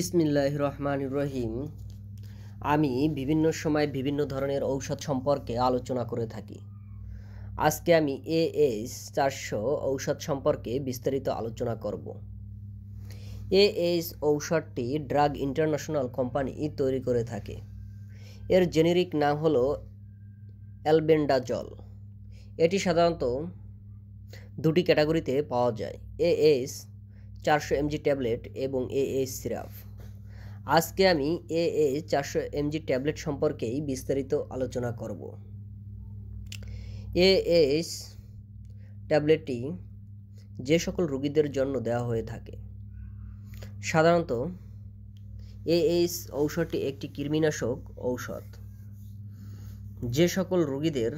বিসমিল্লাহ রহমান রহিম আমি বিভিন্ন সময় বিভিন্ন ধরনের ঔষধ সম্পর্কে আলোচনা করে থাকি আজকে আমি এএস চারশো ঔষধ সম্পর্কে বিস্তারিত আলোচনা করব এইচ ঔষধটি ড্রাগ ইন্টারন্যাশনাল কোম্পানি তৈরি করে থাকে এর জেনেরিক নাম অ্যালবেন্ডা অ্যালবেন্ডাজল এটি সাধারণত দুটি ক্যাটাগরিতে পাওয়া যায় এএস চারশো এমজি ট্যাবলেট এবং এ এইচ সিরাপ আজকে আমি এ এ চারশো এমজি ট্যাবলেট সম্পর্কেই বিস্তারিত আলোচনা করব এএস ট্যাবলেটটি যে সকল রুগীদের জন্য দেওয়া হয়ে থাকে সাধারণত এএস ঔষধটি একটি কৃমিনাশক ঔষধ যে সকল রুগীদের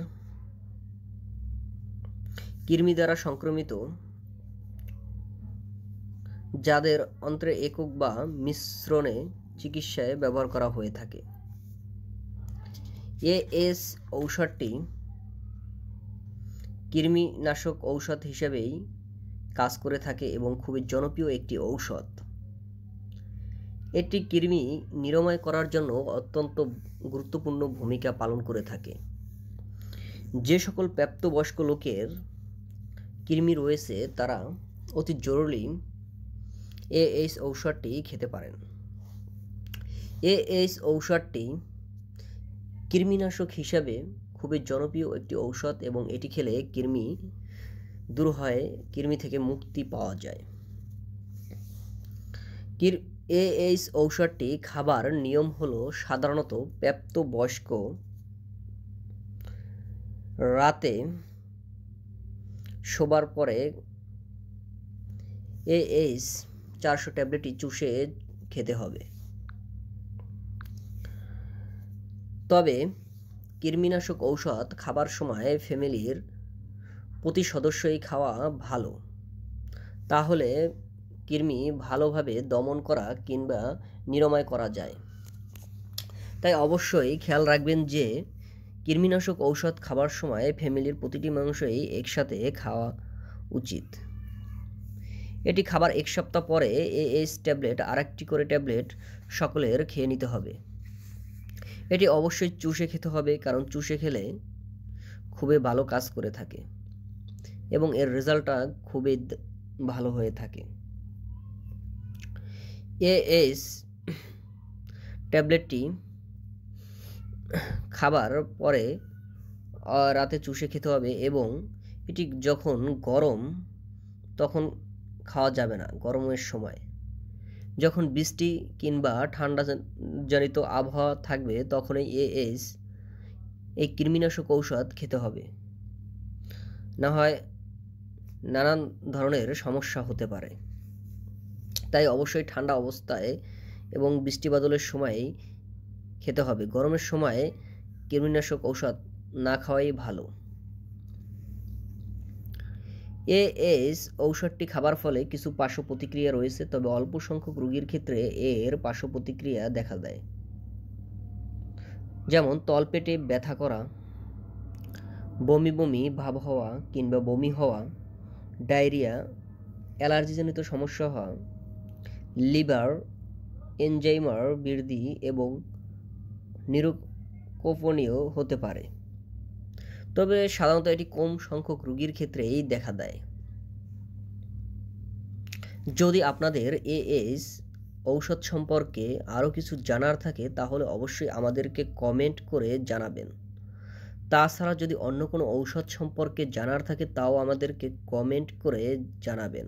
কৃমি দ্বারা সংক্রমিত যাদের অন্ত্রে একক বা মিশ্রণে চিকিৎসায় ব্যবহার করা হয়ে থাকে এএস ঔষধটি কৃমিনাশক ঔষধ হিসেবেই কাজ করে থাকে এবং খুবই জনপ্রিয় একটি ঔষধ এটি কৃমি নিরাময় করার জন্য অত্যন্ত গুরুত্বপূর্ণ ভূমিকা পালন করে থাকে যে সকল প্রাপ্তবয়স্ক লোকের কৃমি রয়েছে তারা অতি জরুরি এএইচ ঔষধটি খেতে পারেন এএইচ ঔষধটি কৃমিনাশক হিসাবে খুবই জনপ্রিয় একটি ঔষধ এবং এটি খেলে কৃমি দূর হয় কৃমি থেকে মুক্তি পাওয়া যায় এএইচ ঔষধটি খাবার নিয়ম হল সাধারণত প্রাপ্তবয়স্ক রাতে শোবার পরে এএইচ চারশো ট্যাবলেট চুষে খেতে হবে তবে কৃমিনাশক ঔষধ খাবার সময় ফ্যামিলির প্রতি সদস্যই খাওয়া ভালো তাহলে কৃমি ভালোভাবে দমন করা কিংবা নিরাময় করা যায় তাই অবশ্যই খেয়াল রাখবেন যে কৃমিনাশক ঔষধ খাবার সময় ফ্যামিলির প্রতিটি মাংসই একসাথে খাওয়া উচিত এটি খাবার এক সপ্তাহ পরে এএস ট্যাবলেট আর একটি করে ট্যাবলেট সকলের খেয়ে নিতে হবে এটি অবশ্যই চুষে খেতে হবে কারণ চুষে খেলে খুবই ভালো কাজ করে থাকে এবং এর রেজাল্টটা খুবই ভালো হয়ে থাকে এএস ট্যাবলেটটি খাবার পরে রাতে চুষে খেতে হবে এবং এটি যখন গরম তখন খাওয়া যাবে না গরমের সময় যখন বৃষ্টি কিংবা ঠান্ডা জনিত আবহাওয়া থাকবে তখন এই এস এই কৃমিনাশক ঔষধ খেতে হবে না হয় নানান ধরনের সমস্যা হতে পারে তাই অবশ্যই ঠান্ডা অবস্থায় এবং বৃষ্টি বাদলের সময়েই খেতে হবে গরমের সময় কৃমিনাশক ঔষধ না খাওয়াই ভালো এএস ঔষধটি খাবার ফলে কিছু পার্শ্ব প্রতিক্রিয়া রয়েছে তবে অল্প সংখ্যক রোগীর ক্ষেত্রে এর পার্শ্ব প্রতিক্রিয়া দেখা দেয় যেমন তলপেটে ব্যথা করা বমি বমি ভাব হওয়া কিংবা বমি হওয়া ডায়রিয়া অ্যালার্জিজনিত সমস্যা হওয়া লিভার এনজাইমার বৃদ্ধি এবং নিরুকোপনীয় হতে পারে তবে সাধারণত এটি কম সংখ্যক রোগীর ক্ষেত্রেই দেখা দেয় যদি আপনাদের এস ঔষধ সম্পর্কে আরও কিছু জানার থাকে তাহলে অবশ্যই আমাদেরকে কমেন্ট করে জানাবেন তাছাড়া যদি অন্য কোনো ঔষধ সম্পর্কে জানার থাকে তাও আমাদেরকে কমেন্ট করে জানাবেন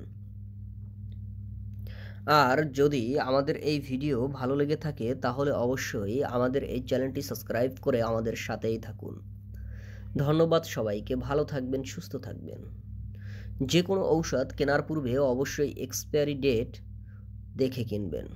আর যদি আমাদের এই ভিডিও ভালো লেগে থাকে তাহলে অবশ্যই আমাদের এই চ্যানেলটি সাবস্ক্রাইব করে আমাদের সাথেই থাকুন ধন্যবাদ সবাইকে ভালো থাকবেন সুস্থ থাকবেন যে কোনো ঔষধ কেনার পূর্বে অবশ্যই এক্সপায়ারি ডেট দেখে কিনবেন